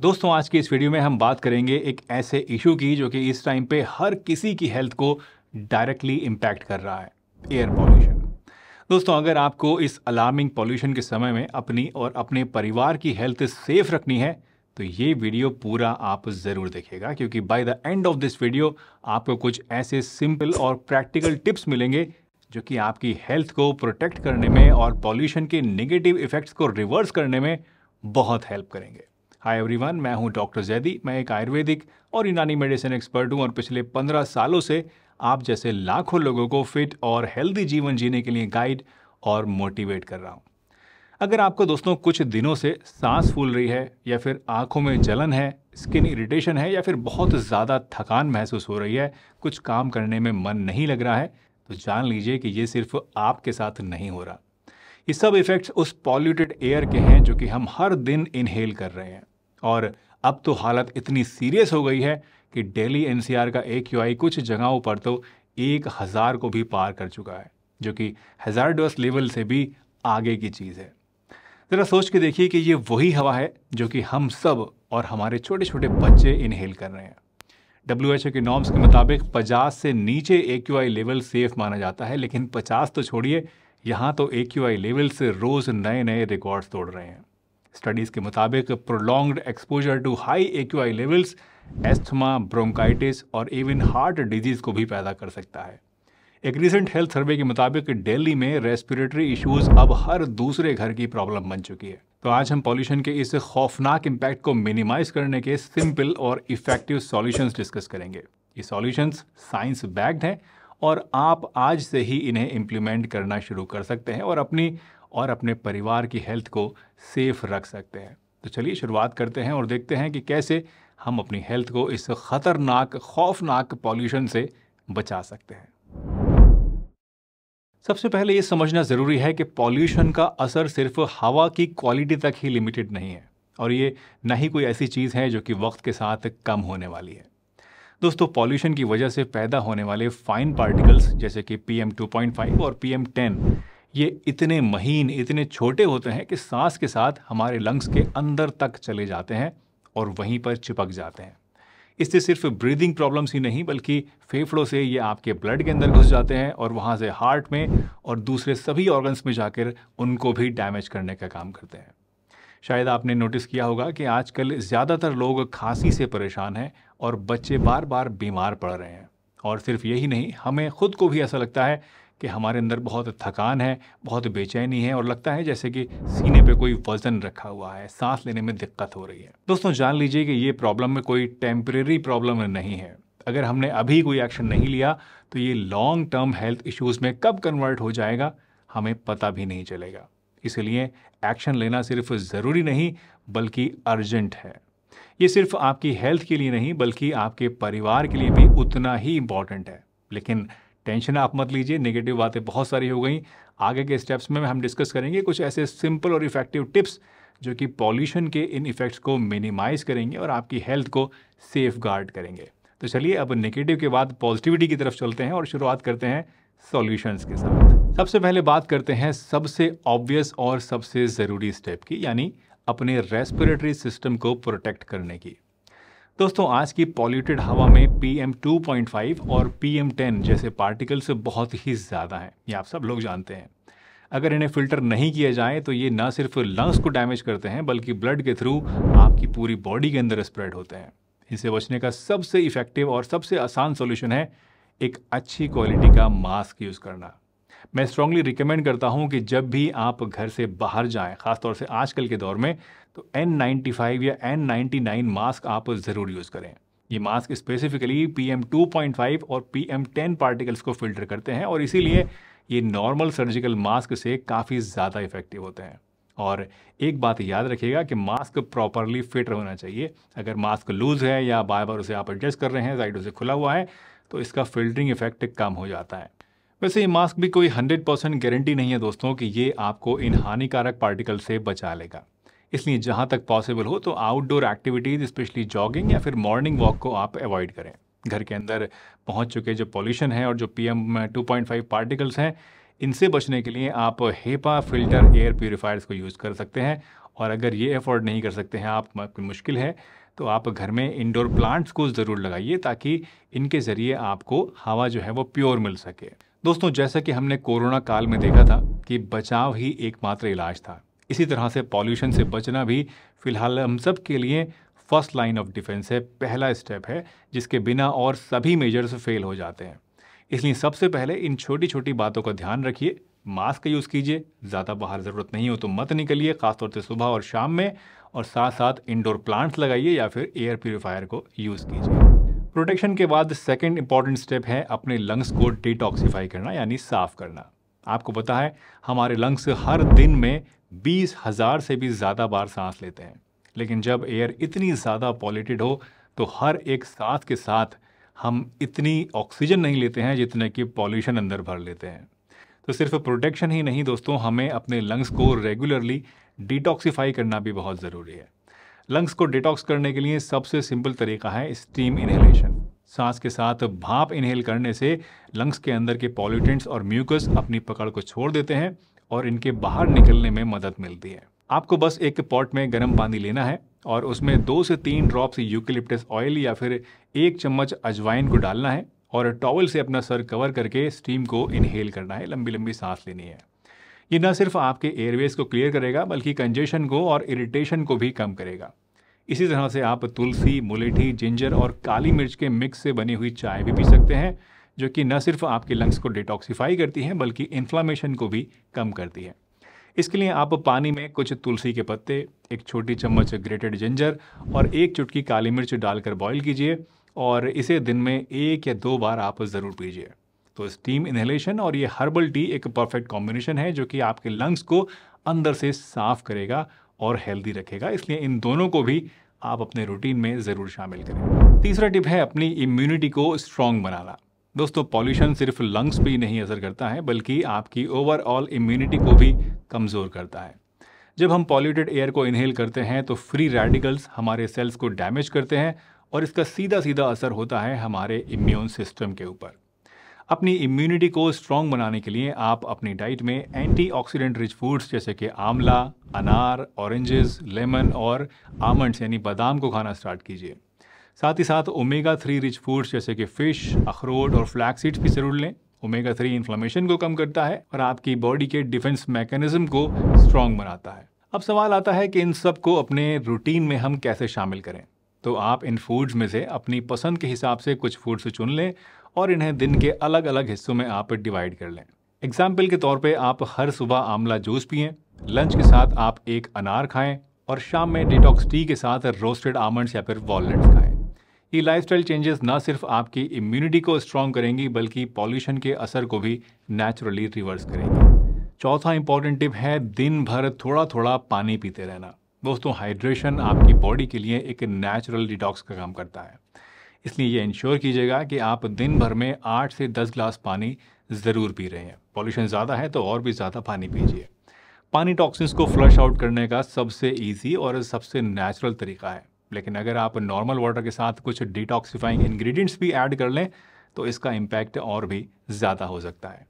दोस्तों आज की इस वीडियो में हम बात करेंगे एक ऐसे इशू की जो कि इस टाइम पे हर किसी की हेल्थ को डायरेक्टली इम्पैक्ट कर रहा है एयर पॉल्यूशन दोस्तों अगर आपको इस अलार्मिंग पॉल्यूशन के समय में अपनी और अपने परिवार की हेल्थ सेफ रखनी है तो ये वीडियो पूरा आप ज़रूर देखेगा क्योंकि by the end of this video आपको कुछ ऐसे सिंपल और प्रैक्टिकल टिप्स मिलेंगे जो कि आपकी हेल्थ को प्रोटेक्ट करने में और पॉल्यूशन के नेगेटिव इफ़ेक्ट्स को रिवर्स करने में बहुत हेल्प करेंगे हाय एवरीवन मैं हूं डॉक्टर जैदी मैं एक आयुर्वेदिक और यूनानी मेडिसिन एक्सपर्ट हूं और पिछले पंद्रह सालों से आप जैसे लाखों लोगों को फिट और हेल्दी जीवन जीने के लिए गाइड और मोटिवेट कर रहा हूं अगर आपको दोस्तों कुछ दिनों से सांस फूल रही है या फिर आंखों में जलन है स्किन इरिटेशन है या फिर बहुत ज़्यादा थकान महसूस हो रही है कुछ काम करने में मन नहीं लग रहा है तो जान लीजिए कि ये सिर्फ आपके साथ नहीं हो रहा ये सब इफ़ेक्ट्स उस पॉल्यूटेड एयर के हैं जो कि हम हर दिन इनहेल कर रहे हैं और अब तो हालत इतनी सीरियस हो गई है कि डेली एनसीआर का ए कुछ जगहों पर तो एक हज़ार को भी पार कर चुका है जो कि हज़ार लेवल से भी आगे की चीज़ है ज़रा सोच के देखिए कि ये वही हवा है जो कि हम सब और हमारे छोटे छोटे बच्चे इनहेल कर रहे हैं डब्ल्यू एच ओ के नॉर्म्स के मुताबिक 50 से नीचे A Q I level safe माना जाता है लेकिन 50 तो छोड़िए यहाँ तो ए क्यू आई लेवल से रोज़ नए नए रिकॉर्ड्स तोड़ रहे हैं स्टडीज़ के मुताबिक prolonged exposure to high AQI levels asthma bronchitis और इवन हार्ट डिजीज़ को भी पैदा कर सकता है एक रिसेंट हेल्थ सर्वे के मुताबिक दिल्ली में रेस्पिरेटरी इश्यूज अब हर दूसरे घर की प्रॉब्लम बन चुकी है तो आज हम पॉल्यूशन के इस खौफनाक इम्पैक्ट को मिनिमाइज करने के सिंपल और इफेक्टिव सॉल्यूशंस डिस्कस करेंगे ये सॉल्यूशंस साइंस बैक्ड हैं और आप आज से ही इन्हें इम्प्लीमेंट करना शुरू कर सकते हैं और अपनी और अपने परिवार की हेल्थ को सेफ रख सकते हैं तो चलिए शुरुआत करते हैं और देखते हैं कि कैसे हम अपनी हेल्थ को इस खतरनाक खौफनाक पॉल्यूशन से बचा सकते हैं सबसे पहले ये समझना ज़रूरी है कि पॉल्यूशन का असर सिर्फ हवा की क्वालिटी तक ही लिमिटेड नहीं है और ये ना ही कोई ऐसी चीज़ है जो कि वक्त के साथ कम होने वाली है दोस्तों पॉल्यूशन की वजह से पैदा होने वाले फाइन पार्टिकल्स जैसे कि पी एम और पी एम टेन ये इतने महीन इतने छोटे होते हैं कि सांस के साथ हमारे लंग्स के अंदर तक चले जाते हैं और वहीं पर चिपक जाते हैं इससे सिर्फ ब्रीदिंग प्रॉब्लम्स ही नहीं बल्कि फेफड़ों से ये आपके ब्लड के अंदर घुस जाते हैं और वहाँ से हार्ट में और दूसरे सभी ऑर्गन्स में जाकर उनको भी डैमेज करने का काम करते हैं शायद आपने नोटिस किया होगा कि आजकल ज़्यादातर लोग खांसी से परेशान हैं और बच्चे बार बार बीमार पड़ रहे हैं और सिर्फ यही नहीं हमें खुद को भी ऐसा लगता है कि हमारे अंदर बहुत थकान है बहुत बेचैनी है और लगता है जैसे कि सीने पे कोई वज़न रखा हुआ है सांस लेने में दिक्कत हो रही है दोस्तों जान लीजिए कि ये प्रॉब्लम में कोई टेम्परेरी प्रॉब्लम नहीं है अगर हमने अभी कोई एक्शन नहीं लिया तो ये लॉन्ग टर्म हेल्थ इश्यूज़ में कब कन्वर्ट हो जाएगा हमें पता भी नहीं चलेगा इसलिए एक्शन लेना सिर्फ ज़रूरी नहीं बल्कि अर्जेंट है ये सिर्फ आपकी हेल्थ के लिए नहीं बल्कि आपके परिवार के लिए भी उतना ही इम्पॉर्टेंट है लेकिन टेंशन आप मत लीजिए नेगेटिव बातें बहुत सारी हो गई आगे के स्टेप्स में हम डिस्कस करेंगे कुछ ऐसे सिंपल और इफेक्टिव टिप्स जो कि पॉल्यूशन के इन इफ़ेक्ट्स को मिनिमाइज़ करेंगे और आपकी हेल्थ को सेफ गार्ड करेंगे तो चलिए अब नेगेटिव के बाद पॉजिटिविटी की तरफ चलते हैं और शुरुआत करते हैं सॉल्यूशंस के साथ सबसे पहले बात करते हैं सबसे ऑब्वियस और सबसे ज़रूरी स्टेप की यानी अपने रेस्पिरेटरी सिस्टम को प्रोटेक्ट करने की दोस्तों आज की पॉल्यूटेड हवा में पीएम 2.5 और पीएम 10 जैसे पार्टिकल्स बहुत ही ज़्यादा हैं ये आप सब लोग जानते हैं अगर इन्हें फ़िल्टर नहीं किया जाए तो ये ना सिर्फ लंग्स को डैमेज करते हैं बल्कि ब्लड के थ्रू आपकी पूरी बॉडी के अंदर स्प्रेड होते हैं इनसे बचने का सबसे इफ़ेक्टिव और सबसे आसान सोल्यूशन है एक अच्छी क्वालिटी का मास्क यूज़ करना मैं स्ट्रांगली रिकमेंड करता हूँ कि जब भी आप घर से बाहर जाएं खासतौर से आजकल के दौर में तो N95 या N99 मास्क आप ज़रूर यूज़ करें ये mask specifically P M two point five और पी एम टेन पार्टिकल्स को फिल्टर करते हैं और इसीलिए ये नॉर्मल सर्जिकल मास्क से काफ़ी ज़्यादा इफेक्टिव होते हैं और एक बात याद रखिएगा कि मास्क प्रॉपरली फिट होना चाहिए अगर मास्क लूज़ है या बार बार उसे आप एडजस्ट कर रहे हैं साइडों से खुला हुआ है तो इसका फिल्टरिंग इफेक्ट कम हो जाता है वैसे ये मास्क भी कोई हंड्रेड परसेंट गारंटी नहीं है दोस्तों कि ये आपको इन हानिकारक पार्टिकल से बचा लेगा इसलिए जहाँ तक पॉसिबल हो तो आउटडोर एक्टिविटीज़ स्पेशली जॉगिंग या फिर मॉर्निंग वॉक को आप अवॉइड करें घर के अंदर पहुँच चुके जो पॉल्यूशन है और जो P M two point five particles हैं इनसे बचने के लिए आप हेपा फिल्टर एयर प्योरीफायर्स को यूज़ कर सकते हैं और अगर ये अफोर्ड नहीं कर सकते हैं आप मुश्किल है तो आप घर में इंडोर प्लांट्स को ज़रूर लगाइए ताकि इनके ज़रिए आपको हवा जो है वो प्योर मिल सके दोस्तों जैसा कि हमने कोरोना काल में देखा था कि बचाव ही एकमात्र इलाज था इसी तरह से पॉल्यूशन से बचना भी फ़िलहाल हम सब के लिए फर्स्ट लाइन ऑफ डिफेंस है पहला स्टेप है जिसके बिना और सभी मेजर्स फेल हो जाते हैं इसलिए सबसे पहले इन छोटी छोटी बातों का ध्यान रखिए मास्क का यूज़ कीजिए ज़्यादा बाहर ज़रूरत नहीं हो तो मत निकलिए ख़ासतौर से सुबह और शाम में और साथ साथ इंडोर प्लांट्स लगाइए या फिर एयर प्योरीफायर को यूज़ कीजिए प्रोटेक्शन के बाद सेकेंड इंपॉर्टेंट स्टेप है अपने लंग्स को डिटॉक्सीफाई करना यानी साफ़ करना आपको पता है हमारे लंग्स हर दिन में बीस हज़ार से भी ज़्यादा बार सांस लेते हैं लेकिन जब एयर इतनी ज़्यादा पॉल्यूटेड हो तो हर एक सांस के साथ हम इतनी ऑक्सीजन नहीं लेते हैं जितने कि पॉल्यूशन अंदर भर लेते हैं तो सिर्फ प्रोटेक्शन ही नहीं दोस्तों हमें अपने लंग्स को रेगुलरली डिटॉक्सिफाई करना भी बहुत ज़रूरी है लंग्स को डिटॉक्स करने के लिए सबसे सिंपल तरीका है स्टीम इनहेलेशन सांस के साथ भाप इनहेल करने से लंग्स के अंदर के पॉल्यूटेंट्स और म्यूकस अपनी पकड़ को छोड़ देते हैं और इनके बाहर निकलने में मदद मिलती है आपको बस एक पॉट में गर्म पानी लेना है और उसमें दो से तीन ड्रॉप्स यूकिलिप्टस ऑयल या फिर एक चम्मच अजवाइन को डालना है और टॉवल से अपना सर कवर करके स्टीम को इनहेल करना है लंबी लंबी सांस लेनी है ये न सिर्फ आपके एयरवेज को क्लियर करेगा बल्कि कंजेशन को और इरिटेशन को भी कम करेगा इसी तरह से आप तुलसी मुलेठी जिंजर और काली मिर्च के मिक्स से बनी हुई चाय भी पी सकते हैं जो कि न सिर्फ आपके लंग्स को डिटॉक्सीफाई करती है बल्कि इन्फ्लामेशन को भी कम करती है इसके लिए आप पानी में कुछ तुलसी के पत्ते एक छोटी चम्मच ग्रेटेड जिंजर और एक चुटकी काली मिर्च डालकर बॉईल कीजिए और इसे दिन में एक या दो बार आप ज़रूर पीजिए तो स्टीम इन्हेलेशन और ये हर्बल टी एक परफेक्ट कॉम्बिनेशन है जो कि आपके लंग्स को अंदर से साफ करेगा और हेल्दी रखेगा इसलिए इन दोनों को भी आप अपने रूटीन में ज़रूर शामिल करें तीसरा टिप है अपनी इम्यूनिटी को स्ट्रॉन्ग बनाना दोस्तों पॉल्यूशन सिर्फ लंग्स पर ही नहीं असर करता है बल्कि आपकी ओवरऑल इम्यूनिटी को भी कमज़ोर करता है जब हम पॉल्यूटेड एयर को इनहेल करते हैं तो फ्री रेडिकल्स हमारे सेल्स को डैमेज करते हैं और इसका सीधा सीधा असर होता है हमारे इम्यून सिस्टम के ऊपर अपनी इम्यूनिटी को स्ट्रॉन्ग बनाने के लिए आप अपनी डाइट में एंटीऑक्सीडेंट रिच फूड्स जैसे कि आंवला अनार ऑरेंजेस लेमन और आमंड्स यानी बादाम को खाना स्टार्ट कीजिए साथ ही साथ ओमेगा थ्री रिच फूड्स जैसे कि फ़िश अखरोट और फ्लैक्सीड्स भी ज़रूर लें ओमेगा थ्री इन्फ्लामेशन को कम करता है और आपकी बॉडी के डिफेंस मैकेनिज्म को स्ट्रॉन्ग बनाता है अब सवाल आता है कि इन सब को अपने रूटीन में हम कैसे शामिल करें तो आप इन फूड्स में से अपनी पसंद के हिसाब से कुछ फूड्स चुन लें और इन्हें दिन के अलग अलग हिस्सों में आप डिवाइड कर लें एग्जाम्पल के तौर पर आप हर सुबह आंवला जूस पिए लंच के साथ आप एक अनार खाएं और शाम में डिटॉक्स टी के साथ रोस्टेड आमंड्स या फिर वॉलट्स खाएं ये लाइफस्टाइल चेंजेस ना सिर्फ आपकी इम्यूनिटी को स्ट्रॉन्ग करेंगी बल्कि पॉल्यूशन के असर को भी नेचुरली रिवर्स करेंगी चौथा इंपॉर्टेंट टिप है दिन भर थोड़ा थोड़ा पानी पीते रहना दोस्तों हाइड्रेशन आपकी बॉडी के लिए एक नेचुरल डिटॉक्स का काम करता है इसलिए ये इंश्योर कीजिएगा कि आप दिन भर में आठ से दस ग्लास पानी ज़रूर पी रहे हैं पॉल्यूशन ज़्यादा है तो और भी ज़्यादा पानी पीजिए पानी टॉक्सिन्स को फ्लश आउट करने का सबसे ईजी और सबसे नेचुरल तरीका है लेकिन अगर आप नॉर्मल वाटर के साथ कुछ डिटॉक्सीफाइंग इन्ग्रीडियंट्स भी ऐड कर लें तो इसका इम्पैक्ट और भी ज़्यादा हो सकता है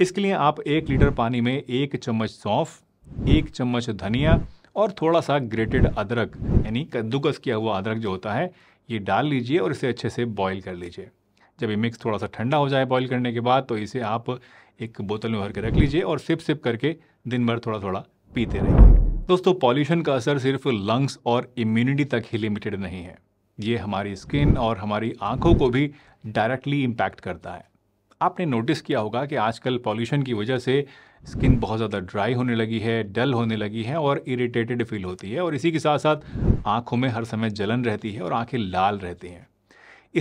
इसके लिए आप एक लीटर पानी में एक चम्मच सौंफ एक चम्मच धनिया और थोड़ा सा ग्रेटेड अदरक यानी कद्दूकस किया हुआ अदरक जो होता है ये डाल लीजिए और इसे अच्छे से बॉईल कर लीजिए जब ये मिक्स थोड़ा सा ठंडा हो जाए बॉईल करने के बाद तो इसे आप एक बोतल में भर के रख लीजिए और सिप सिप करके दिन भर थोड़ा थोड़ा पीते रहिए दोस्तों पॉल्यूशन का असर सिर्फ लंग्स और इम्यूनिटी तक ही लिमिटेड नहीं है ये हमारी स्किन और हमारी आँखों को भी डायरेक्टली इम्पैक्ट करता है आपने नोटिस किया होगा कि आजकल पॉल्यूशन की वजह से स्किन बहुत ज़्यादा ड्राई होने लगी है डल होने लगी है और इरिटेटेड फील होती है और इसी के साथ साथ आँखों में हर समय जलन रहती है और आँखें लाल रहती हैं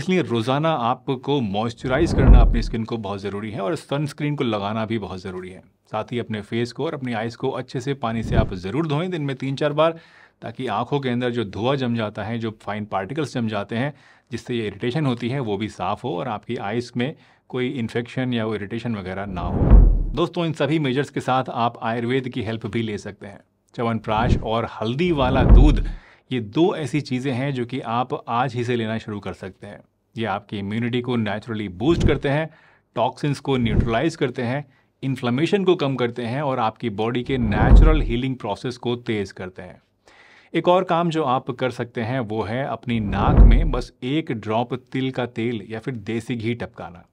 इसलिए रोज़ाना आपको मॉइस्चराइज़ करना अपनी स्किन को बहुत ज़रूरी है और सनस्क्रीन को लगाना भी बहुत ज़रूरी है साथ ही अपने फेस को और अपनी आइज़ को अच्छे से पानी से आप ज़रूर धोएं दिन में तीन चार बार ताकि आंखों के अंदर जो धुआं जम जाता है जो फाइन पार्टिकल्स जम जाते हैं जिससे ये इरिटेशन होती है वो भी साफ़ हो और आपकी आइज़ में कोई इन्फेक्शन या इरिटेशन वगैरह ना हो दोस्तों इन सभी मेजर्स के साथ आप आयुर्वेद की हेल्प भी ले सकते हैं चवनप्राश और हल्दी वाला दूध ये दो ऐसी चीज़ें हैं जो कि आप आज ही से लेना शुरू कर सकते हैं ये आपकी इम्यूनिटी को नेचुरली बूस्ट करते हैं टॉक्सिन्स को न्यूट्रलाइज करते हैं इन्फ्लमेशन को कम करते हैं और आपकी बॉडी के नेचुरल हीलिंग प्रोसेस को तेज़ करते हैं एक और काम जो आप कर सकते हैं वो है अपनी नाक में बस एक ड्रॉप तिल का तेल या फिर देसी घी टपकाना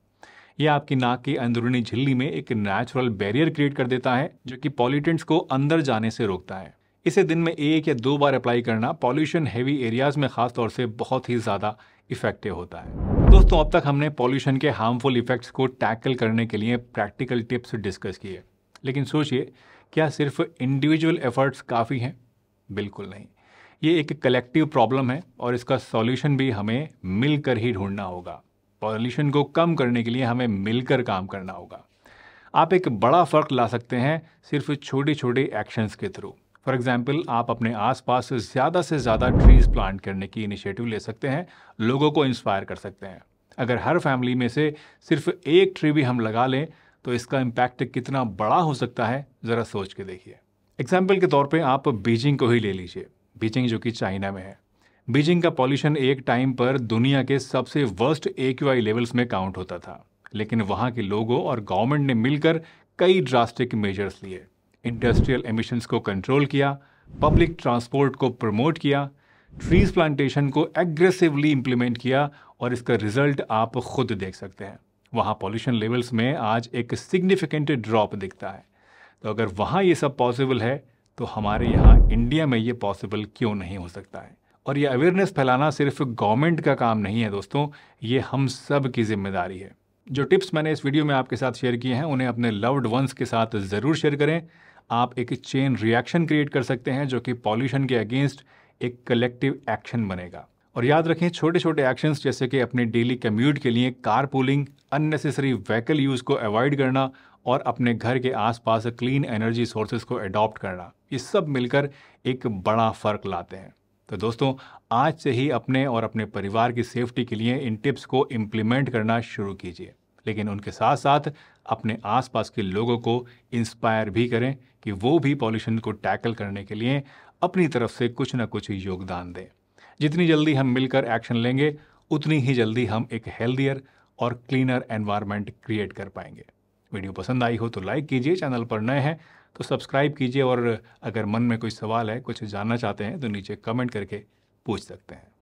यह आपकी नाक की अंदरूनी झिल्ली में एक नेचुरल बैरियर क्रिएट कर देता है जो कि पॉल्यूटेंट्स को अंदर जाने से रोकता है इसे दिन में एक या दो बार अप्लाई करना पॉल्यूशन हैवी एरियाज में खासतौर से बहुत ही ज़्यादा इफेक्टिव होता है दोस्तों अब तक हमने पॉल्यूशन के हार्मफुल इफेक्ट्स को टैकल करने के लिए प्रैक्टिकल टिप्स डिस्कस किए लेकिन सोचिए क्या सिर्फ इंडिविजुअल एफर्ट्स काफ़ी हैं बिल्कुल नहीं ये एक कलेक्टिव प्रॉब्लम है और इसका सॉल्यूशन भी हमें मिलकर ही ढूंढना होगा पॉल्यूशन को कम करने के लिए हमें मिलकर काम करना होगा आप एक बड़ा फ़र्क ला सकते हैं सिर्फ छोटे छोटे एक्शंस के थ्रू फॉर एग्जाम्पल आप अपने आसपास ज़्यादा से ज़्यादा ट्रीज़ प्लांट करने की इनिशिएटिव ले सकते हैं लोगों को इंस्पायर कर सकते हैं अगर हर फैमिली में से सिर्फ एक ट्री भी हम लगा लें तो इसका इम्पैक्ट कितना बड़ा हो सकता है ज़रा सोच के देखिए एग्जाम्पल के तौर पर आप बीजिंग को ही ले लीजिए बीजिंग जो कि चाइना में है बीजिंग का पॉल्यूशन एक टाइम पर दुनिया के सबसे वर्स्ट ए लेवल्स में काउंट होता था लेकिन वहाँ के लोगों और गवर्नमेंट ने मिलकर कई ड्रास्टिक मेजर्स लिए इंडस्ट्रियल एमिशंस को कंट्रोल किया पब्लिक ट्रांसपोर्ट को प्रमोट किया ट्रीज प्लांटेशन को एग्रेसिवली इम्प्लीमेंट किया और इसका रिजल्ट आप खुद देख सकते हैं वहाँ पॉल्यूशन लेवल्स में आज एक सिग्निफिकेंट ड्रॉप दिखता है तो अगर वहाँ ये सब पॉसिबल है तो हमारे यहाँ इंडिया में ये पॉसिबल क्यों नहीं हो सकता है और ये अवेयरनेस फैलाना सिर्फ गवर्नमेंट का काम नहीं है दोस्तों ये हम सब की जिम्मेदारी है जो टिप्स मैंने इस वीडियो में आपके साथ शेयर किए हैं उन्हें अपने लव्ड वंस के साथ ज़रूर शेयर करें आप एक चेन रिएक्शन क्रिएट कर सकते हैं जो कि पॉल्यूशन के अगेंस्ट एक कलेक्टिव एक्शन बनेगा और याद रखें छोटे छोटे एक्शंस जैसे कि अपने डेली कम्यूट के लिए car pooling unnecessary vehicle use को अवॉइड करना और अपने घर के आसपास क्लीन एनर्जी सोर्सेज को अडॉप्ट करना ये सब मिलकर एक बड़ा फ़र्क लाते हैं तो दोस्तों आज से ही अपने और अपने परिवार की सेफ्टी के लिए इन टिप्स को इम्प्लीमेंट करना शुरू कीजिए लेकिन उनके साथ साथ अपने आसपास के लोगों को इंस्पायर भी करें कि वो भी पॉल्यूशन को टैकल करने के लिए अपनी तरफ से कुछ ना कुछ योगदान दें जितनी जल्दी हम मिलकर एक्शन लेंगे उतनी ही जल्दी हम एक हेल्दियर और क्लीनर एनवायरनमेंट क्रिएट कर पाएंगे वीडियो पसंद आई हो तो लाइक कीजिए चैनल पर नए हैं तो सब्सक्राइब कीजिए और अगर मन में कोई सवाल है कुछ जानना चाहते हैं तो नीचे कमेंट करके पूछ सकते हैं